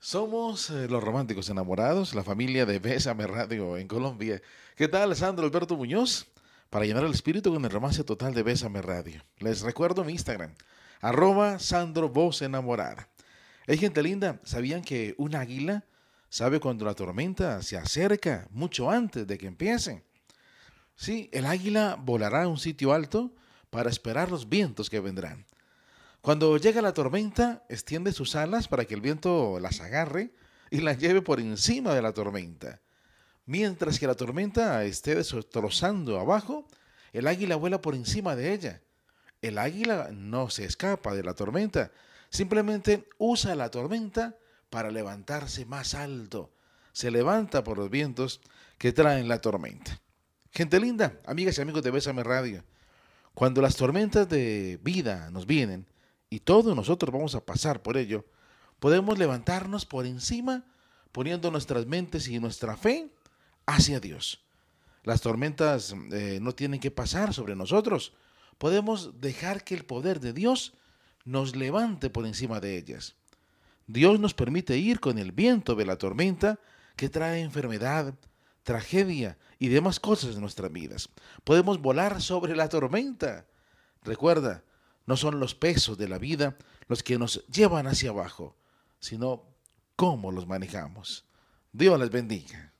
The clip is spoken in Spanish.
Somos eh, los románticos enamorados, la familia de Bésame Radio en Colombia. ¿Qué tal, Sandro Alberto Muñoz? Para llenar el espíritu con el romance total de Bésame Radio. Les recuerdo mi Instagram, arroba Sandro Voz Enamorada. Hey, gente linda, ¿sabían que un águila sabe cuando la tormenta se acerca mucho antes de que empiece? Sí, el águila volará a un sitio alto para esperar los vientos que vendrán. Cuando llega la tormenta, extiende sus alas para que el viento las agarre y las lleve por encima de la tormenta. Mientras que la tormenta esté destrozando abajo, el águila vuela por encima de ella. El águila no se escapa de la tormenta, simplemente usa la tormenta para levantarse más alto. Se levanta por los vientos que traen la tormenta. Gente linda, amigas y amigos de Bésame Radio, cuando las tormentas de vida nos vienen, y todos nosotros vamos a pasar por ello, podemos levantarnos por encima poniendo nuestras mentes y nuestra fe hacia Dios. Las tormentas eh, no tienen que pasar sobre nosotros. Podemos dejar que el poder de Dios nos levante por encima de ellas. Dios nos permite ir con el viento de la tormenta que trae enfermedad, tragedia y demás cosas en nuestras vidas. Podemos volar sobre la tormenta. Recuerda, no son los pesos de la vida los que nos llevan hacia abajo, sino cómo los manejamos. Dios les bendiga.